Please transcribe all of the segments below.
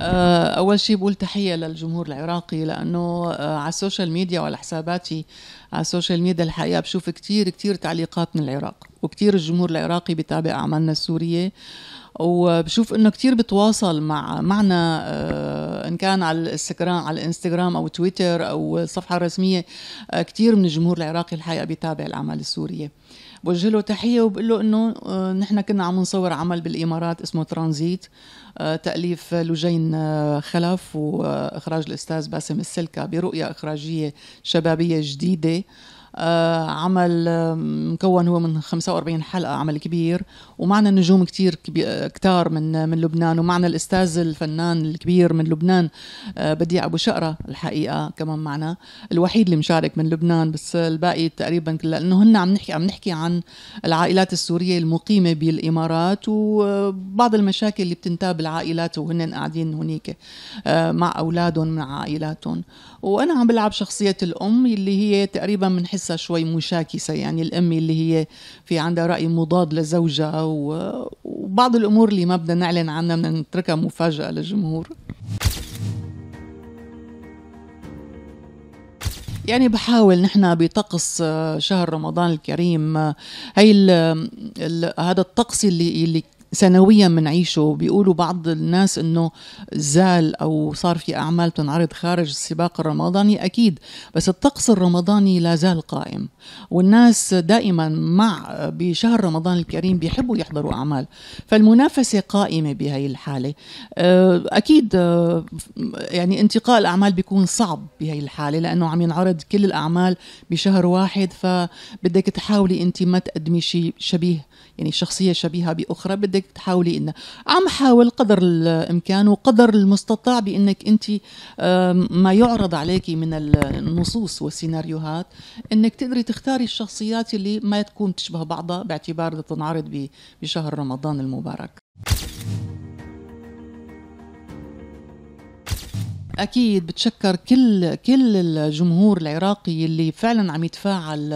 آه، اول شيء بقول تحيه للجمهور العراقي لانه آه، على السوشيال ميديا وعلى حساباتي على السوشيال ميديا الحقيقه بشوف كثير كثير تعليقات من العراق وكثير الجمهور العراقي بتابع اعمالنا السوريه وبشوف انه كثير بتواصل مع معنا آه، ان كان على الانستغرام على الانستغرام او تويتر او الصفحه الرسميه كثير من الجمهور العراقي الحقيقه بيتابع الاعمال السوريه بوجه له تحيه وبقول له انه آه، نحن كنا عم نصور عمل بالامارات اسمه ترانزيت آه، تاليف لوجين آه، خلف واخراج الاستاذ باسم السلكه برؤيه اخراجيه شبابيه جديده آه، عمل مكون هو من 45 حلقه عمل كبير ومعنا نجوم كتير كتار من من لبنان ومعنا الاستاذ الفنان الكبير من لبنان آه، بديع ابو شقره الحقيقه كمان معنا الوحيد اللي مشارك من لبنان بس الباقي تقريبا كلها لانه هن عم نحكي عم نحكي عن العائلات السوريه المقيمه بالامارات وبعض المشاكل اللي بتنتاب العائلات وهن قاعدين هنيك آه، مع اولادهم مع عائلاتهم وانا عم بلعب شخصيه الام اللي هي تقريبا من حس قصة شوي مشاكسة يعني الأم اللي هي في عندها رأي مضاد لزوجها وبعض الأمور اللي ما بدنا نعلن عنها بدنا نتركها مفاجأة للجمهور يعني بحاول نحن بطقس آه، شهر رمضان الكريم هي آه، هذا الطقس اللي اللي سنويا بنعيشه بيقولوا بعض الناس انه زال او صار في اعمال بتنعرض خارج السباق الرمضاني اكيد بس الطقس الرمضاني لا زال قائم والناس دائما مع بشهر رمضان الكريم بيحبوا يحضروا اعمال فالمنافسه قائمه بهي الحاله آه، اكيد آه، يعني انتقاء الاعمال بيكون صعب بهي الحاله لانه عم ينعرض كل الاعمال بشهر واحد فبدك تحاولي انت ما تقدمي شيء شبيه يعني شخصيه شبيهه باخرى بدك بدك تحاولي انه عم حاول قدر الامكان وقدر المستطاع بانك انت ما يعرض عليك من النصوص والسيناريوهات انك تقدري تختاري الشخصيات اللي ما تكون تشبه بعضها باعتبار تنعرض بشهر رمضان المبارك اكيد بتشكر كل كل الجمهور العراقي اللي فعلا عم يتفاعل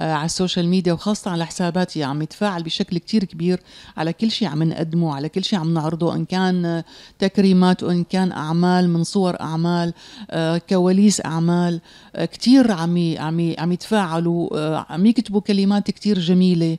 آه، على السوشيال ميديا وخاصه على حساباتي عم يتفاعل بشكل كتير كبير على كل شيء عم نقدمه على كل شيء عم نعرضه ان كان آه، تكريمات وان كان اعمال من صور اعمال آه، كواليس اعمال كتير عم عم عم يتفاعلوا عم يكتبوا كلمات كتير جميله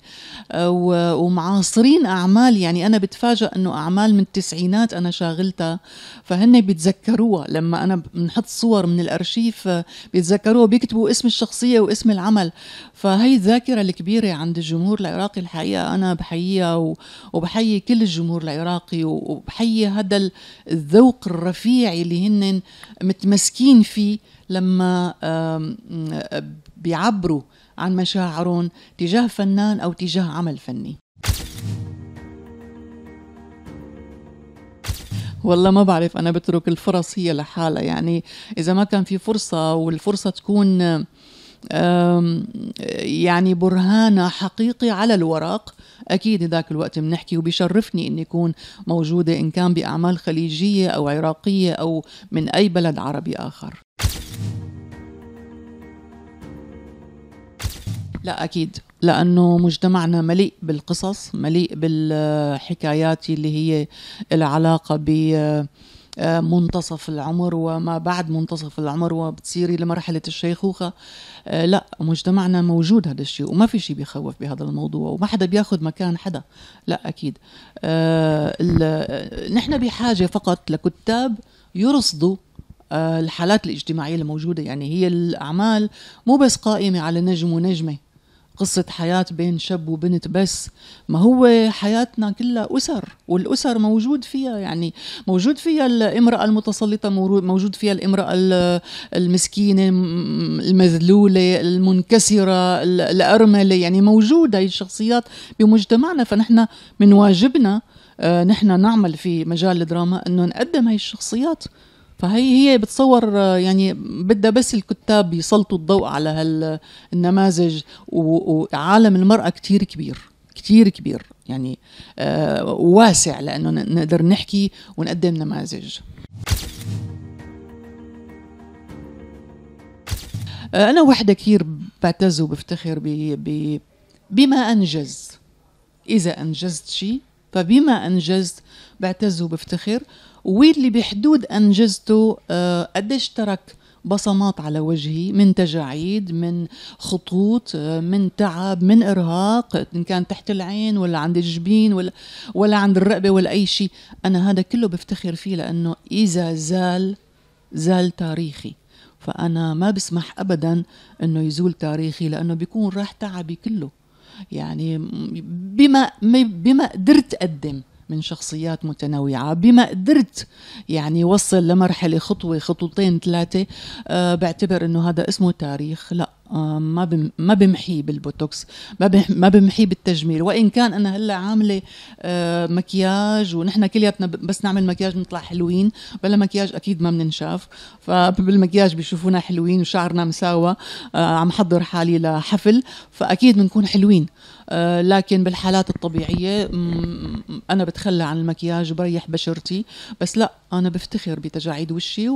ومعاصرين اعمال يعني انا بتفاجئ انه اعمال من التسعينات انا شاغلتها فهن بيتذكروها لما انا بنحط صور من الارشيف آه، بيتذكروها بيكتبوا اسم الشخصيه واسم العمل فهي الذاكره الكبيره عند الجمهور العراقي الحقيقه انا بحييها وبحيي كل الجمهور العراقي وبحيي هذا الذوق الرفيع اللي هن متمسكين فيه لما آه، بيعبروا عن مشاعرهم تجاه فنان او تجاه عمل فني والله ما بعرف انا بترك الفرص هي لحالها يعني اذا ما كان في فرصه والفرصه تكون يعني برهانة حقيقي على الورق أكيد ذاك الوقت بنحكي وبيشرفني أن يكون موجودة إن كان بأعمال خليجية أو عراقية أو من أي بلد عربي آخر لا اكيد لانه مجتمعنا مليء بالقصص مليء بالحكايات اللي هي العلاقه ب آه، منتصف العمر وما بعد منتصف العمر وبتصيري لمرحلة الشيخوخة آه، لا مجتمعنا موجود هذا الشيء وما في شيء بيخوف بهذا الموضوع وما حدا بياخذ مكان حدا لا أكيد آه، نحن بحاجة فقط لكتاب يرصدوا الحالات الاجتماعية الموجودة يعني هي الأعمال مو بس قائمة على نجم ونجمة قصة حياة بين شاب وبنت بس ما هو حياتنا كلها أسر والأسر موجود فيها يعني موجود فيها الامرأة المتسلطة موجود فيها الامرأة المسكينة المذلولة المنكسرة الأرملة يعني موجودة هي الشخصيات بمجتمعنا فنحن من واجبنا آه، نحن نعمل في مجال الدراما أنه نقدم هاي الشخصيات فهي هي بتصور يعني بدها بس الكتاب يسلطوا الضوء على هالنماذج وعالم المرأة كتير كبير كتير كبير يعني آه، واسع لأنه نقدر نحكي ونقدم نماذج آه، أنا وحدة كتير بعتز وبفتخر بما أنجز إذا أنجزت شيء فبما أنجزت بعتز وبفتخر واللي بحدود أنجزته آه، قديش ترك بصمات على وجهي من تجاعيد من خطوط آه، من تعب من ارهاق ان كان تحت العين ولا عند الجبين ولا ولا عند الرقبه ولا اي شيء انا هذا كله بفتخر فيه لانه اذا زال زال تاريخي فانا ما بسمح ابدا انه يزول تاريخي لانه بيكون راح تعبي كله يعني بما بما قدرت اقدم من شخصيات متنوعة بما قدرت يعني وصل لمرحلة خطوة خطوتين ثلاثة أه بعتبر أنه هذا اسمه تاريخ لا ما ما بمحيه بالبوتوكس ما ما بمحيه بالتجميل وان كان انا هلا عامله آه، مكياج ونحن كلياتنا بس نعمل مكياج بنطلع حلوين بلا مكياج اكيد ما بننشاف فبالمكياج بيشوفونا حلوين وشعرنا مساوى آه، عم حضر حالي لحفل فاكيد بنكون حلوين آه، لكن بالحالات الطبيعية أنا بتخلى عن المكياج وبريح بشرتي بس لا أنا بفتخر بتجاعيد وشي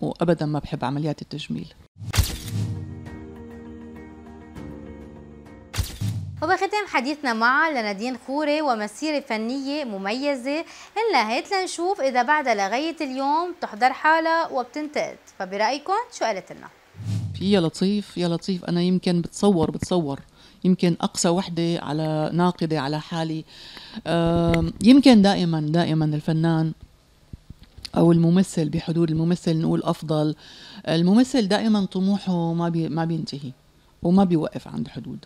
وأبدا ما بحب عمليات التجميل وبختام حديثنا مع لنادين خوري ومسيرة فنية مميزة هيت لنشوف إذا بعد لغاية اليوم بتحضر حالها وبتنتقد فبرأيكم شو قالت لنا يا لطيف يا لطيف أنا يمكن بتصور بتصور يمكن أقصى وحدة على ناقدة على حالي يمكن دائما دائما الفنان او الممثل بحدود الممثل نقول افضل الممثل دائما طموحه ما بي ما بينتهي وما بيوقف عند حدود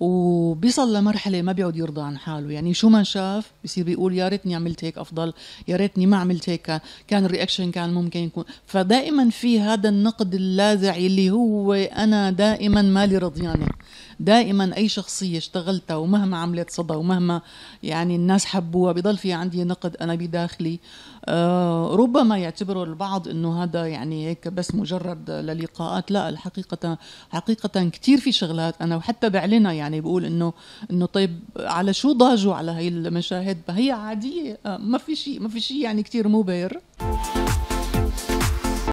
وبيصل لمرحله ما بيعود يرضى عن حاله يعني شو ما شاف بصير بيقول يا ريتني عملت هيك افضل يا ريتني ما عملت هيك كان الرياكشن كان ممكن يكون فدائما في هذا النقد اللاذع اللي هو انا دائما مالي رضيانه دائما اي شخصيه اشتغلتها ومهما عملت صدى ومهما يعني الناس حبوها بضل في عندي نقد انا بداخلي آه، ربما يعتبروا البعض انه هذا يعني هيك بس مجرد للقاءات لا الحقيقه حقيقه كثير في شغلات انا وحتى بعلنها يعني بقول انه انه طيب على شو ضاجوا على هي المشاهد فهي عاديه آه، ما في شيء ما في شيء يعني كثير مبهر